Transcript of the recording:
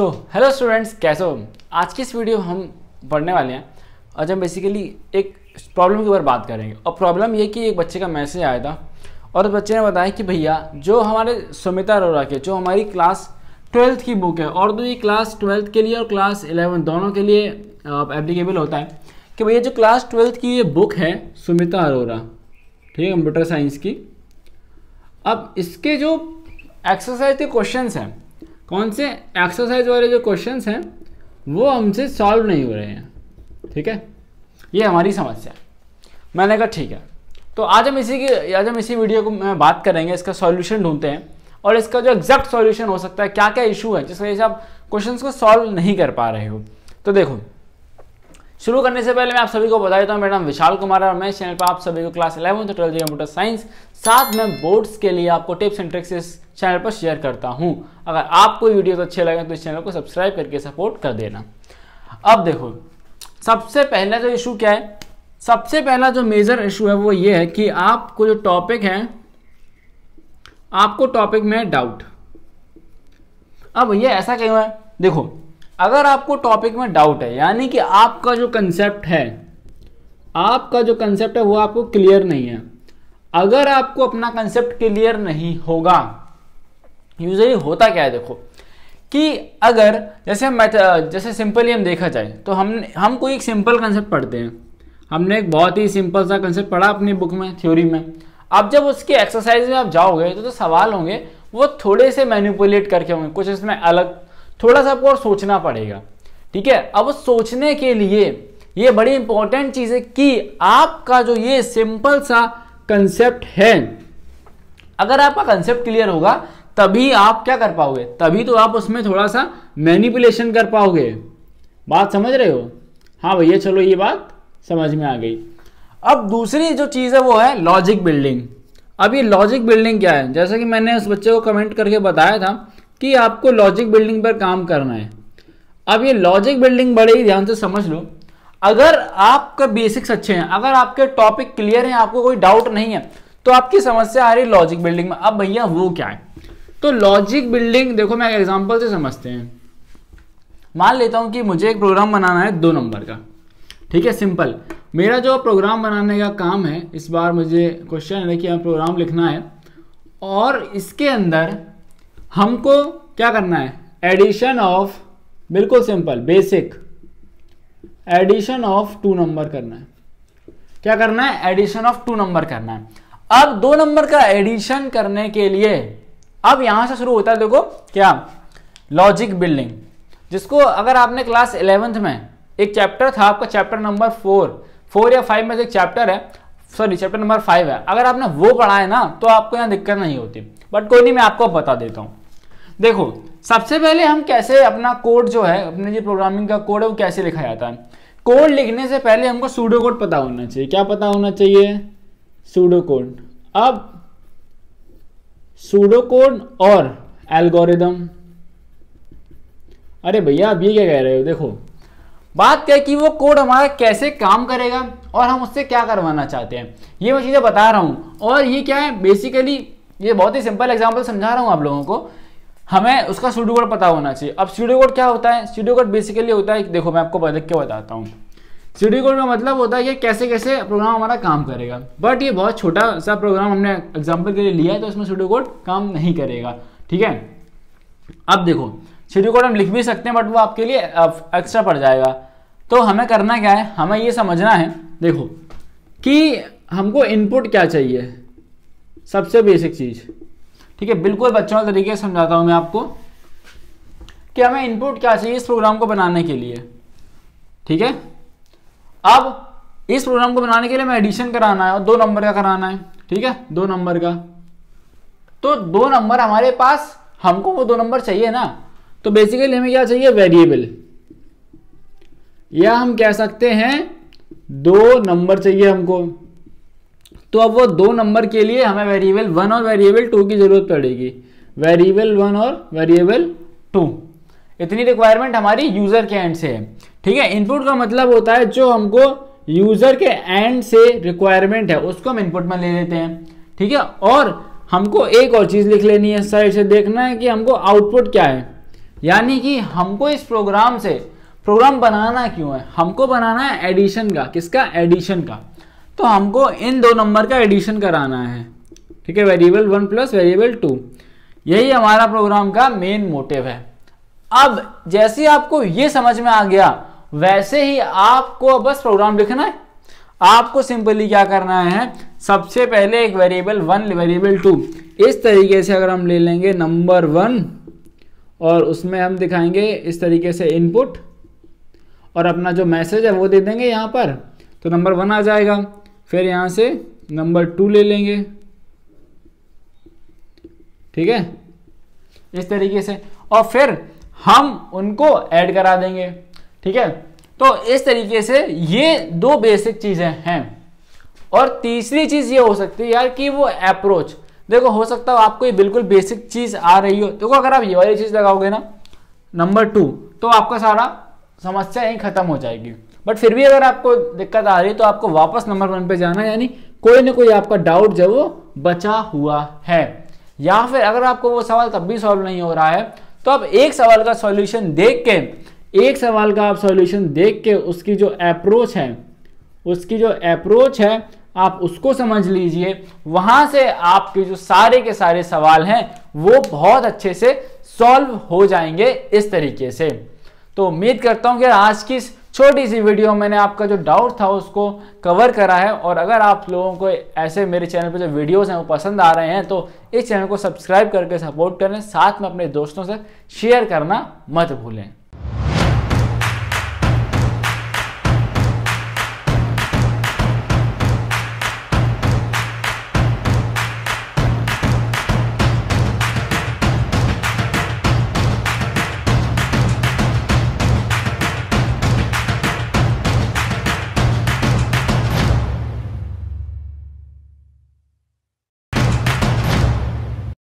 तो hello students कैसे हो आज की इस वीडियो हम पढ़ने वाले हैं आज हम बेसिकली एक प्रॉब्लम के ऊपर बात करेंगे और प्रॉब्लम ये कि एक बच्चे का मैसेज आया था और उस बच्चे ने बताया कि भैया जो हमारे सुमिता अरोरा के जो हमारी क्लास ट्वेल्थ की बुक है और तो ये क्लास ट्वेल्थ के लिए और क्लास इलेवन दोनों के लिए एप्लीकेबल होता है कि भैया जो क्लास ट्वेल्थ की ये बुक है सुमिता अरोरा ठीक है कंप्यूटर साइंस की अब इसके जो एक्सरसाइज के क्वेश्चन हैं कौन से एक्सरसाइज वाले जो क्वेश्चन हैं वो हमसे सॉल्व नहीं हो रहे हैं ठीक है ये हमारी समस्या मैंने कहा ठीक है तो आज हम इसी की आज हम इसी वीडियो को मैं बात करेंगे इसका सॉल्यूशन ढूंढते हैं और इसका जो एग्जैक्ट सॉल्यूशन हो सकता है क्या क्या इशू है जिस वजह से आप क्वेश्चंस को सॉल्व नहीं कर पा रहे हो तो देखो शुरू करने से पहले मैं आप सभी को बता देता हूँ मेरा नाम विशाल कुमार है और मैं चैनल पर आप सभी को class eleven to twelfth computer science साथ में बोर्ड्स के लिए आपको टिप्स एंड ट्रिक्स इस चैनल पर शेयर करता हूँ अगर आपको वीडियो तो अच्छे लगे तो इस चैनल को सब्सक्राइब करके सपोर्ट कर देना अब देखो सबसे पहला जो इशू क्या है सबसे पहला जो मेजर इशू है वो ये है कि आपको जो टॉपिक है आपको टॉपिक में डाउट अब ये ऐसा क्यों है देखो अगर आपको टॉपिक में डाउट है यानी कि आपका जो कंसेप्ट है आपका जो कंसेप्ट है वो आपको क्लियर नहीं है अगर आपको अपना कंसेप्ट क्लियर नहीं होगा यूजली होता क्या है देखो कि अगर जैसे मैथ जैसे सिंपली हम देखा जाए तो हम हम कोई एक सिंपल कंसेप्ट पढ़ते हैं हमने एक बहुत ही सिंपल सा कंसेप्ट पढ़ा अपनी बुक में थ्योरी में अब जब उसकी एक्सरसाइज में आप जाओगे तो जो तो सवाल होंगे वो थोड़े से मैनिपुलेट करके होंगे कुछ इसमें अलग थोड़ा सा आपको और सोचना पड़ेगा ठीक है अब सोचने के लिए ये बड़ी इंपॉर्टेंट चीज़ है कि आपका जो ये सिंपल सा कंसेप्ट है अगर आपका कंसेप्ट क्लियर होगा तभी आप क्या कर पाओगे तभी तो आप उसमें थोड़ा सा मैनिपुलेशन कर पाओगे बात समझ रहे हो हाँ भैया चलो ये बात समझ में आ गई अब दूसरी जो चीज़ है वो है लॉजिक बिल्डिंग अब ये लॉजिक बिल्डिंग क्या है जैसा कि मैंने उस बच्चे को कमेंट करके बताया था कि आपको लॉजिक बिल्डिंग पर काम करना है अब ये लॉजिक बिल्डिंग बड़े ही ध्यान से समझ लो अगर आपके बेसिक्स अच्छे हैं अगर आपके टॉपिक क्लियर हैं आपको कोई डाउट नहीं है तो आपकी समस्या आ रही है लॉजिक बिल्डिंग में अब भैया वो क्या है तो लॉजिक बिल्डिंग देखो मैं एग्जाम्पल से समझते हैं मान लेता हूं कि मुझे एक प्रोग्राम बनाना है दो नंबर का ठीक है सिंपल मेरा जो प्रोग्राम बनाने का काम है इस बार मुझे क्वेश्चन है कि प्रोग्राम लिखना है और इसके अंदर हमको क्या करना है एडिशन ऑफ बिल्कुल simple basic addition of two number करना है क्या करना है एडिशन ऑफ टू नंबर करना है अब दो नंबर का एडिशन करने के लिए अब यहां से शुरू होता है देखो क्या लॉजिक बिल्डिंग जिसको अगर आपने क्लास इलेवेंथ में एक चैप्टर था आपका चैप्टर नंबर फोर फोर या फाइव में से एक चैप्टर है सॉरी चैप्टर नंबर फाइव है अगर आपने वो पढ़ा है ना तो आपको यहाँ दिक्कत नहीं होती बट कोई नहीं मैं आपको बता देता हूँ देखो सबसे पहले हम कैसे अपना कोड जो है अपने जो प्रोग्रामिंग का कोड है वो कैसे लिखा जाता है कोड लिखने से पहले हमको सूडो कोड पता होना चाहिए क्या पता होना चाहिए सूडो कोड अब सूडो कोड और एल्गोरिदम अरे भैया अब ये क्या कह रहे हो देखो बात क्या कि वो कोड हमारा कैसे काम करेगा और हम उससे क्या करवाना चाहते हैं ये मैं चीज़ें बता रहा हूं और ये क्या है बेसिकली ये बहुत ही सिंपल एग्जाम्पल समझा रहा हूँ आप लोगों को हमें उसका स्टूडियो कोड पता होना चाहिए अब स्टूडियो कोड क्या होता है स्टूडियो कोड बेसिकली होता है देखो मैं आपको बदल के बताता हूँ स्टूडियो कोड का मतलब होता है कि कैसे कैसे प्रोग्राम हमारा काम करेगा बट ये बहुत छोटा सा प्रोग्राम हमने एग्जाम्पल के लिए लिया है तो उसमें स्टूडियो कोड काम नहीं करेगा ठीक है अब देखो स्टूडियो कोड हम लिख भी सकते हैं बट वो आपके लिए एक्स्ट्रा पड़ जाएगा तो हमें करना क्या है हमें ये समझना है देखो कि हमको इनपुट क्या चाहिए सबसे बेसिक चीज़ ठीक है बिल्कुल बच्चों तरीके से समझाता हूँ मैं आपको कि हमें इनपुट क्या चाहिए इस प्रोग्राम को बनाने के लिए ठीक है अब इस प्रोग्राम को बनाने के लिए हमें एडिशन कराना है और दो नंबर का कराना है ठीक है दो नंबर का तो दो नंबर हमारे पास हमको वो दो नंबर चाहिए ना तो बेसिकली हमें क्या चाहिए वेरिएबल या हम कह सकते हैं दो नंबर चाहिए हमको तो अब वो दो नंबर के लिए हमें वेरिएबल वन और वेरिएबल टू की जरूरत पड़ेगी वेरिएबल वन और वेरिएबल टू इतनी रिक्वायरमेंट हमारी यूजर के एंड से है ठीक है इनपुट का मतलब होता है जो हमको यूजर के एंड से रिक्वायरमेंट है उसको हम इनपुट में ले लेते हैं ठीक है और हमको एक और चीज लिख लेनी है साइड से देखना है कि हमको आउटपुट क्या है यानी कि हमको इस प्रोग्राम से प्रोग्राम बनाना क्यों है हमको बनाना है एडिशन का किसका एडिशन का तो हमको इन दो नंबर का एडिशन कराना है ठीक है variable one plus variable two यही हमारा प्रोग्राम का मेन मोटिव है अब जैसे आपको ये समझ में आ गया वैसे ही आपको बस प्रोग्राम लिखना है आपको सिंपली क्या करना है सबसे पहले एक वेरिएबल वन वेरिएबल टू इस तरीके से अगर हम ले लेंगे नंबर वन और उसमें हम दिखाएंगे इस तरीके से इनपुट और अपना जो मैसेज है वो दे देंगे यहाँ पर तो नंबर वन आ जाएगा फिर यहां से नंबर टू ले लेंगे ठीक है इस तरीके से और फिर हम उनको ऐड करा देंगे ठीक है तो इस तरीके से ये दो बेसिक चीज़ें हैं और तीसरी चीज़ ये हो सकती है यार कि वो अप्रोच देखो हो सकता हो आपको ये बिल्कुल बेसिक चीज़ आ रही हो देखो अगर आप ये वाली चीज़ लगाओगे ना नंबर टू तो आपका सारा समस्या यहीं ख़त्म हो जाएगी बट फिर भी अगर आपको दिक्कत आ रही है तो आपको वापस नंबर वन पे जाना है यानी कोई ना कोई आपका डाउट जो वो बचा हुआ है या फिर अगर आपको वो सवाल तब भी सॉल्व नहीं हो रहा है तो आप एक सवाल का सॉल्यूशन देख के एक सवाल का आप सॉल्यूशन देख के उसकी जो अप्रोच है उसकी जो अप्रोच है आप उसको समझ लीजिए वहां से आपके जो सारे के सारे सवाल हैं वो बहुत अच्छे से सॉल्व हो जाएंगे इस तरीके से तो उम्मीद करता हूं कि आज की इस छोटी सी वीडियो मैंने आपका जो डाउट था उसको कवर करा है और अगर आप लोगों को ऐसे मेरे चैनल पर जो वीडियोस हैं वो पसंद आ रहे हैं तो इस चैनल को सब्सक्राइब करके सपोर्ट करें साथ में अपने दोस्तों से शेयर करना मत भूलें